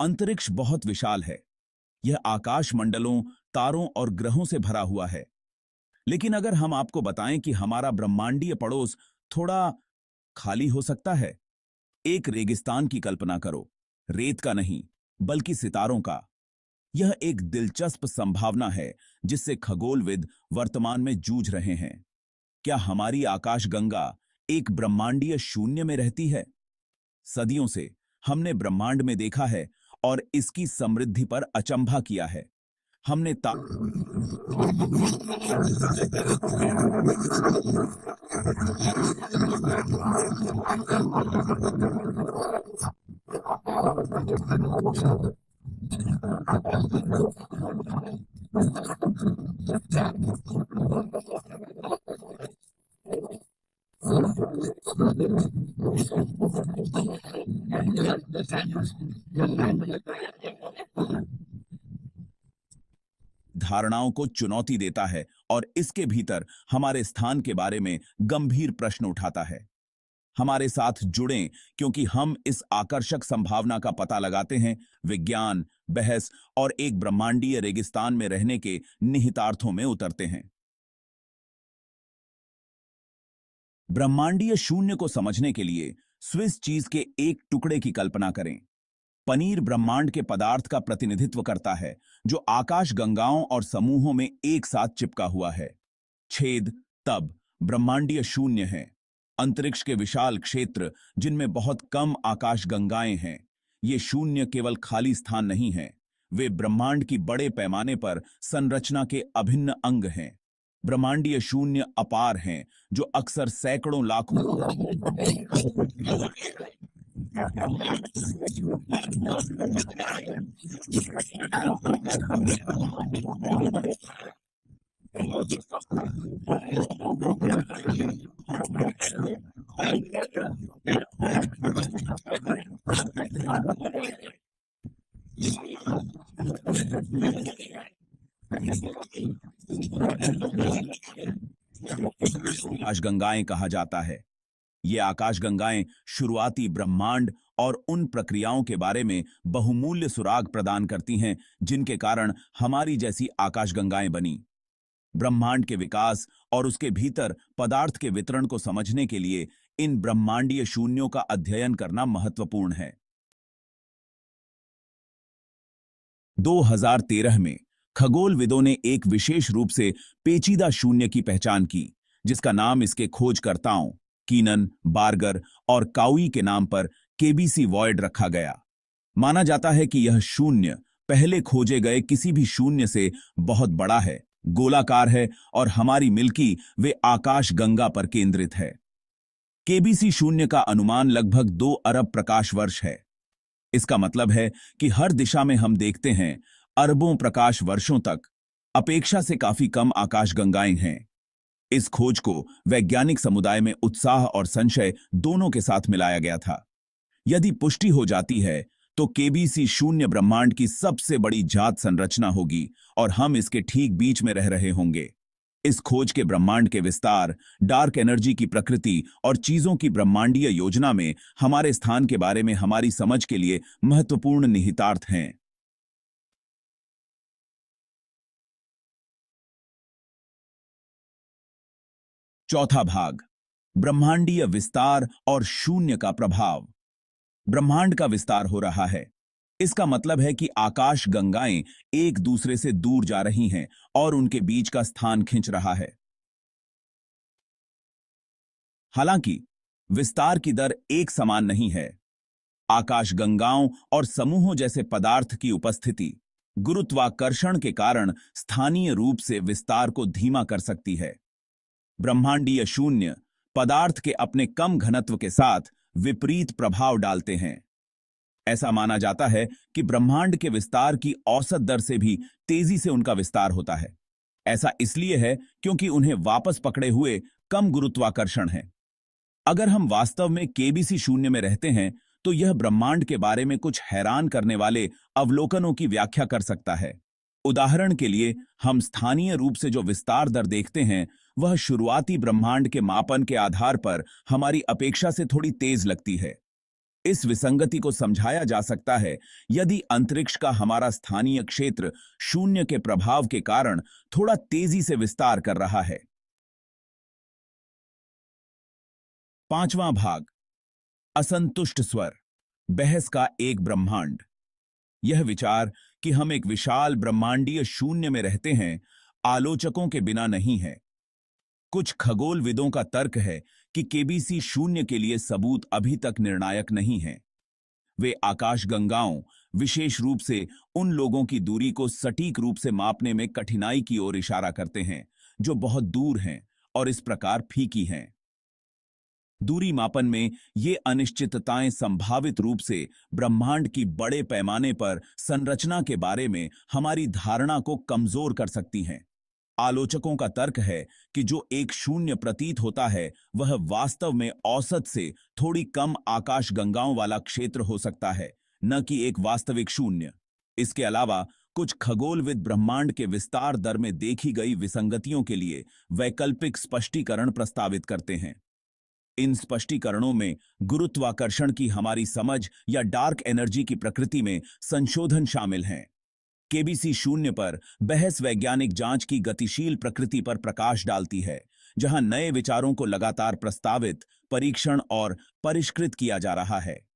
अंतरिक्ष बहुत विशाल है यह आकाश मंडलों तारों और ग्रहों से भरा हुआ है लेकिन अगर हम आपको बताएं कि हमारा ब्रह्मांडीय पड़ोस थोड़ा खाली हो सकता है एक रेगिस्तान की कल्पना करो रेत का नहीं बल्कि सितारों का यह एक दिलचस्प संभावना है जिससे खगोलविद वर्तमान में जूझ रहे हैं क्या हमारी आकाशगंगा एक ब्रह्मांडीय शून्य में रहती है सदियों से हमने ब्रह्मांड में देखा है और इसकी समृद्धि पर अचंभा किया है हमने ता धारणाओं को चुनौती देता है और इसके भीतर हमारे स्थान के बारे में गंभीर प्रश्न उठाता है हमारे साथ जुड़ें क्योंकि हम इस आकर्षक संभावना का पता लगाते हैं विज्ञान बहस और एक ब्रह्मांडीय रेगिस्तान में रहने के निहितार्थों में उतरते हैं ब्रह्मांडीय शून्य को समझने के लिए स्विस चीज के एक टुकड़े की कल्पना करें पनीर ब्रह्मांड के पदार्थ का प्रतिनिधित्व करता है जो आकाश गंगाओं और समूहों में एक साथ चिपका हुआ है छेद तब ब्रह्मांडीय शून्य है अंतरिक्ष के विशाल क्षेत्र जिनमें बहुत कम आकाश गंगाएं हैं ये शून्य केवल खाली स्थान नहीं है वे ब्रह्मांड की बड़े पैमाने पर संरचना के अभिन्न अंग हैं ब्रह्मांडीय शून्य अपार हैं जो अक्सर सैकड़ों लाखों आकाश गंगाएं कहा जाता है ये आकाश गंगाएं शुरुआती ब्रह्मांड और उन प्रक्रियाओं के बारे में बहुमूल्य सुराग प्रदान करती हैं जिनके कारण हमारी जैसी आकाश गंगाएं बनी ब्रह्मांड के विकास और उसके भीतर पदार्थ के वितरण को समझने के लिए इन ब्रह्मांडीय शून्यों का अध्ययन करना महत्वपूर्ण है 2013 में खगोलविदों ने एक विशेष रूप से पेचीदा शून्य की पहचान की जिसका नाम इसके खोजकर्ताओं कीनन बार्गर और काउई के नाम पर केबीसी वॉयड रखा गया माना जाता है कि यह शून्य पहले खोजे गए किसी भी शून्य से बहुत बड़ा है गोलाकार है और हमारी मिल्की वे आकाश गंगा पर केंद्रित है केबीसी शून्य का अनुमान लगभग दो अरब प्रकाश वर्ष है इसका मतलब है कि हर दिशा में हम देखते हैं अरबों प्रकाश वर्षों तक अपेक्षा से काफी कम आकाशगंगाएं हैं इस खोज को वैज्ञानिक समुदाय में उत्साह और संशय दोनों के साथ मिलाया गया था यदि पुष्टि हो जाती है तो केबीसी शून्य ब्रह्मांड की सबसे बड़ी जात संरचना होगी और हम इसके ठीक बीच में रह रहे होंगे इस खोज के ब्रह्मांड के विस्तार डार्क एनर्जी की प्रकृति और चीजों की ब्रह्मांडीय योजना में हमारे स्थान के बारे में हमारी समझ के लिए महत्वपूर्ण निहितार्थ हैं चौथा भाग ब्रह्मांडीय विस्तार और शून्य का प्रभाव ब्रह्मांड का विस्तार हो रहा है इसका मतलब है कि आकाश गंगाएं एक दूसरे से दूर जा रही हैं और उनके बीच का स्थान खींच रहा है हालांकि विस्तार की दर एक समान नहीं है आकाश गंगाओं और समूहों जैसे पदार्थ की उपस्थिति गुरुत्वाकर्षण के कारण स्थानीय रूप से विस्तार को धीमा कर सकती है ब्रह्मांडीय शून्य पदार्थ के अपने कम घनत्व के साथ विपरीत प्रभाव डालते हैं ऐसा माना जाता है कि ब्रह्मांड के विस्तार की औसत दर से भी तेजी से उनका विस्तार होता है ऐसा इसलिए है क्योंकि उन्हें वापस पकड़े हुए कम गुरुत्वाकर्षण है अगर हम वास्तव में केबीसी शून्य में रहते हैं तो यह ब्रह्मांड के बारे में कुछ हैरान करने वाले अवलोकनों की व्याख्या कर सकता है उदाहरण के लिए हम स्थानीय रूप से जो विस्तार दर देखते हैं वह शुरुआती ब्रह्मांड के मापन के आधार पर हमारी अपेक्षा से थोड़ी तेज लगती है इस विसंगति को समझाया जा सकता है यदि अंतरिक्ष का हमारा स्थानीय क्षेत्र शून्य के प्रभाव के कारण थोड़ा तेजी से विस्तार कर रहा है पांचवा भाग असंतुष्ट स्वर बहस का एक ब्रह्मांड यह विचार कि हम एक विशाल ब्रह्मांडीय शून्य में रहते हैं आलोचकों के बिना नहीं है कुछ खगोलविदों का तर्क है कि केबीसी शून्य के लिए सबूत अभी तक निर्णायक नहीं है वे आकाशगंगाओं विशेष रूप से उन लोगों की दूरी को सटीक रूप से मापने में कठिनाई की ओर इशारा करते हैं जो बहुत दूर हैं और इस प्रकार फीकी हैं दूरी मापन में ये अनिश्चितताएं संभावित रूप से ब्रह्मांड की बड़े पैमाने पर संरचना के बारे में हमारी धारणा को कमजोर कर सकती हैं आलोचकों का तर्क है कि जो एक शून्य प्रतीत होता है वह वास्तव में औसत से थोड़ी कम आकाश गंगाओं वाला क्षेत्र हो सकता है न कि एक वास्तविक शून्य इसके अलावा कुछ खगोलविद ब्रह्मांड के विस्तार दर में देखी गई विसंगतियों के लिए वैकल्पिक स्पष्टीकरण प्रस्तावित करते हैं इन स्पष्टीकरणों में गुरुत्वाकर्षण की हमारी समझ या डार्क एनर्जी की प्रकृति में संशोधन शामिल हैं केबीसी शून्य पर बहस वैज्ञानिक जांच की गतिशील प्रकृति पर प्रकाश डालती है जहां नए विचारों को लगातार प्रस्तावित परीक्षण और परिष्कृत किया जा रहा है